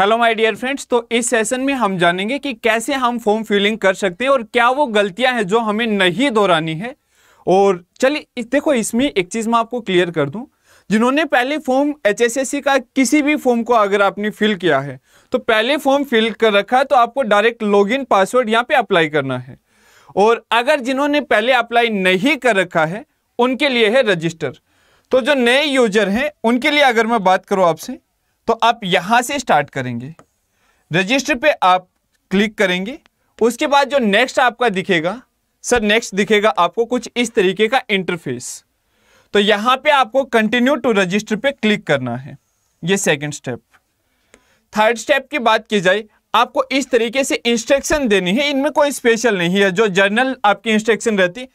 hello my dear friends तो इस session में हम जानेंगे कि कैसे हम फॉर्म फिलिंग कर सकते हैं और क्या वो गलतियां हैं जो हमें नहीं दोहरानी है और चलिए इस देखो इसमें एक चीज़ मैं आपको क्लियर कर दूं जिन्होंने पहले फॉर्म एचएसएससी का किसी भी फॉर्म को अगर आपने फिल किया है तो पहले फॉर्म फिल कर रखा है तो आपको डायरेक्ट लॉग पासवर्ड यहाँ पे अप्लाई करना है और अगर जिन्होंने पहले अप्लाई नहीं कर रखा है उनके लिए है रजिस्टर तो जो नए यूजर हैं उनके लिए अगर मैं बात करूँ आपसे तो आप यहां से स्टार्ट करेंगे रजिस्टर पे आप क्लिक करेंगे उसके बाद जो नेक्स्ट आपका दिखेगा सर नेक्स्ट दिखेगा आपको कुछ इस तरीके का इंटरफेस तो यहां पे आपको कंटिन्यू टू रजिस्टर पे क्लिक करना है ये सेकंड स्टेप थर्ड स्टेप की बात की जाए आपको इस तरीके से इंस्ट्रक्शन देनी है इनमें कोई स्पेशल नहीं है जो जर्नल आपकी इंस्ट्रक्शन रहती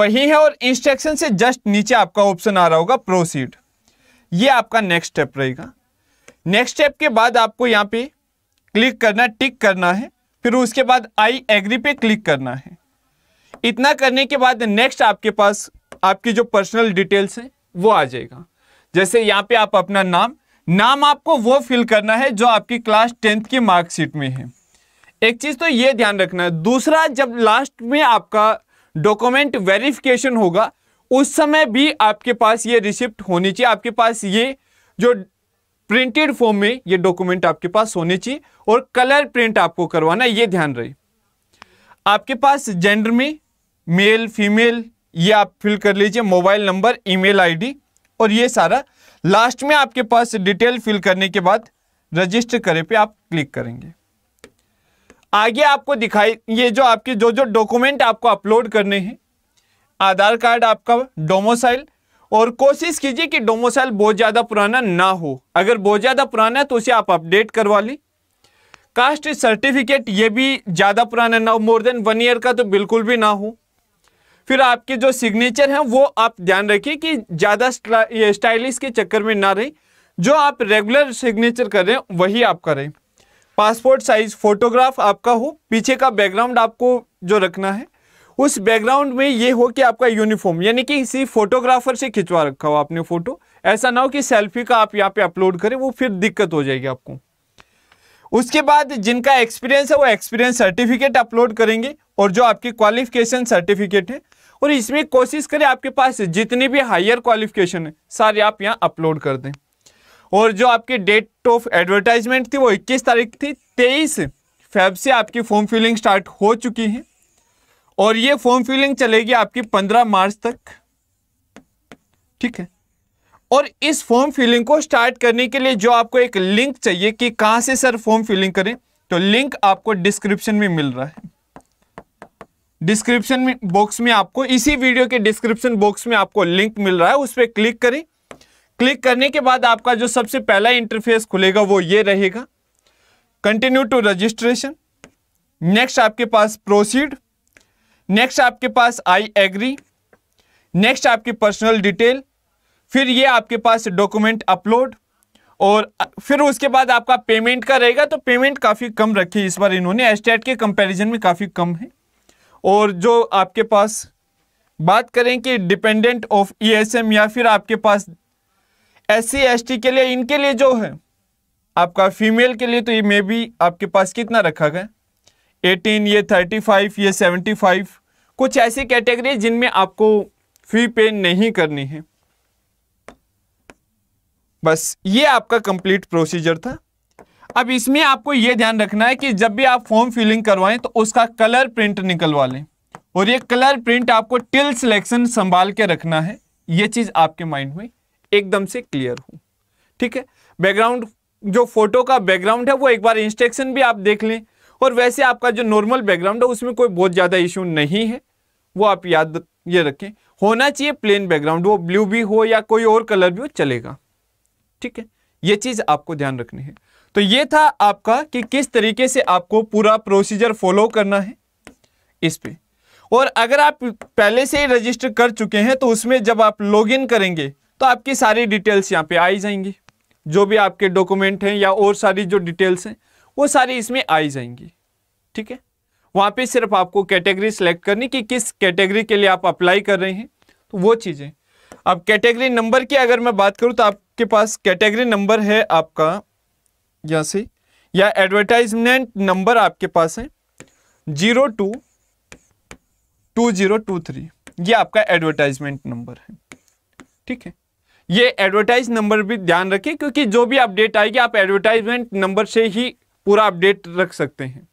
वही है और इंस्ट्रक्शन से जस्ट नीचे आपका ऑप्शन आ रहा होगा प्रोसीड ये आपका नेक्स्ट स्टेप रहेगा नेक्स्ट स्टेप के बाद आपको यहाँ पे क्लिक करना टिक करना है फिर उसके बाद आई एग्री पे क्लिक करना है इतना करने के बाद नेक्स्ट आपके पास आपकी जो पर्सनल डिटेल्स है वो आ जाएगा जैसे यहाँ पे आप अपना नाम नाम आपको वो फिल करना है जो आपकी क्लास टेंथ की मार्कशीट में है एक चीज़ तो ये ध्यान रखना है दूसरा जब लास्ट में आपका डॉक्यूमेंट वेरिफिकेशन होगा उस समय भी आपके पास ये रिसिप्ट होनी चाहिए आपके पास ये जो प्रिंटेड फॉर्म में ये डॉक्यूमेंट आपके पास होने चाहिए और कलर प्रिंट आपको करवाना ये ध्यान रहे आपके पास जेंडर में मेल फीमेल ये आप फिल कर लीजिए मोबाइल नंबर ईमेल आईडी और ये सारा लास्ट में आपके पास डिटेल फिल करने के बाद रजिस्टर करे पे आप क्लिक करेंगे आगे आपको दिखाई ये जो आपके जो जो डॉक्यूमेंट आपको अपलोड करने हैं आधार कार्ड आपका डोमोसाइल और कोशिश कीजिए कि डोमोसाइल बहुत ज़्यादा पुराना ना हो अगर बहुत ज़्यादा पुराना है तो उसे आप अपडेट करवा ली कास्ट सर्टिफिकेट ये भी ज़्यादा पुराना ना हो मोर देन वन ईयर का तो बिल्कुल भी ना हो फिर आपके जो सिग्नेचर हैं वो आप ध्यान रखिए कि ज़्यादा स्टाइलिश के चक्कर में ना रहे जो आप रेगुलर सिग्नेचर कर रहे हैं वही आप करें पासपोर्ट साइज़ फ़ोटोग्राफ आपका हो पीछे का बैकग्राउंड आपको जो रखना है उस बैकग्राउंड में ये हो कि आपका यूनिफॉर्म यानी कि किसी फोटोग्राफर से खिंचवा रखा हो आपने फोटो ऐसा ना हो कि सेल्फी का आप यहाँ पे अपलोड करें वो फिर दिक्कत हो जाएगी आपको उसके बाद जिनका एक्सपीरियंस है वो एक्सपीरियंस सर्टिफिकेट अपलोड करेंगे और जो आपकी क्वालिफिकेशन सर्टिफिकेट है और इसमें कोशिश करें आपके पास जितनी भी हायर क्वालिफिकेशन है सारे आप यहाँ अपलोड कर दें और जो आपकी डेट ऑफ एडवर्टाइजमेंट थी वो 21 तारीख थी 23 फेब से आपकी फॉर्म फिलिंग स्टार्ट हो चुकी है और ये फॉर्म फिलिंग चलेगी आपकी पंद्रह मार्च तक ठीक है और इस फॉर्म फिलिंग को स्टार्ट करने के लिए जो आपको एक लिंक चाहिए कि कहां से सर फॉर्म फिलिंग करें तो लिंक आपको डिस्क्रिप्शन में मिल रहा है डिस्क्रिप्शन में बॉक्स में आपको इसी वीडियो के डिस्क्रिप्शन बॉक्स में आपको लिंक मिल रहा है उस पर क्लिक करें क्लिक करने के बाद आपका जो सबसे पहला इंटरफेस खुलेगा वो ये रहेगा कंटिन्यू टू रजिस्ट्रेशन नेक्स्ट आपके पास प्रोसीड नेक्स्ट आपके पास आई एग्री नेक्स्ट आपकी पर्सनल डिटेल फिर ये आपके पास डॉक्यूमेंट अपलोड और फिर उसके बाद आपका पेमेंट का रहेगा तो पेमेंट काफ़ी कम रखी इस बार इन्होंने एस्टेट के कंपैरिजन में काफ़ी कम है और जो आपके पास बात करें कि डिपेंडेंट ऑफ ईएसएम या फिर आपके पास एस सी के लिए इनके लिए जो है आपका फीमेल के लिए तो ये मे बी आपके पास कितना रखा गया एटीन ये थर्टी फाइव ये सेवेंटी फाइव कुछ ऐसी कैटेगरी जिनमें आपको फी पे नहीं करनी है बस ये आपका कंप्लीट प्रोसीजर था अब इसमें आपको ये ध्यान रखना है कि जब भी आप फॉर्म फिलिंग करवाएं तो उसका कलर प्रिंट निकलवा लें और ये कलर प्रिंट आपको टिल सिलेक्शन संभाल के रखना है ये चीज़ आपके माइंड में एकदम से क्लियर हो ठीक है बैकग्राउंड जो फोटो का बैकग्राउंड है वो एक बार इंस्ट्रक्शन भी आप देख लें और वैसे आपका जो नॉर्मल बैकग्राउंड है उसमें कोई बहुत ज़्यादा इशू नहीं है वो आप याद ये रखें होना चाहिए प्लेन बैकग्राउंड वो ब्लू भी हो या कोई और कलर भी हो चलेगा ठीक है ये चीज़ आपको ध्यान रखनी है तो ये था आपका कि किस तरीके से आपको पूरा प्रोसीजर फॉलो करना है इस पर और अगर आप पहले से ही रजिस्टर कर चुके हैं तो उसमें जब आप लॉगिन करेंगे तो आपकी सारी डिटेल्स यहाँ पे आ ही जाएंगी जो भी आपके डॉक्यूमेंट हैं या और सारी जो डिटेल्स हैं वो सारी इसमें आई जाएंगी ठीक है वहां पे सिर्फ आपको कैटेगरी सेलेक्ट करनी कि किस कैटेगरी के लिए आप अप्लाई कर रहे हैं तो वो चीज़ें अब कैटेगरी नंबर की अगर मैं बात करूं तो आपके पास कैटेगरी नंबर है आपका यहां से या एडवर्टाइजमेंट नंबर आपके पास है zero two two zero two three ये आपका एडवर्टाइजमेंट नंबर है ठीक है ये एडवर्टाइज नंबर भी ध्यान रखें क्योंकि जो भी अपडेट आएगी आप एडवर्टाइजमेंट नंबर से ही पूरा अपडेट रख सकते हैं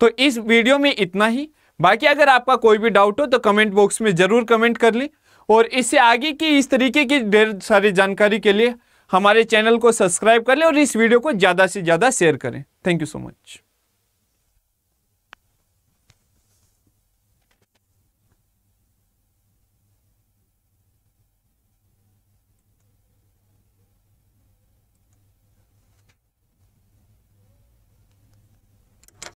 तो इस वीडियो में इतना ही बाकी अगर आपका कोई भी डाउट हो तो कमेंट बॉक्स में ज़रूर कमेंट कर लें और इससे आगे की इस तरीके की ढेर सारी जानकारी के लिए हमारे चैनल को सब्सक्राइब कर लें और इस वीडियो को ज़्यादा से ज़्यादा शेयर करें थैंक यू सो मच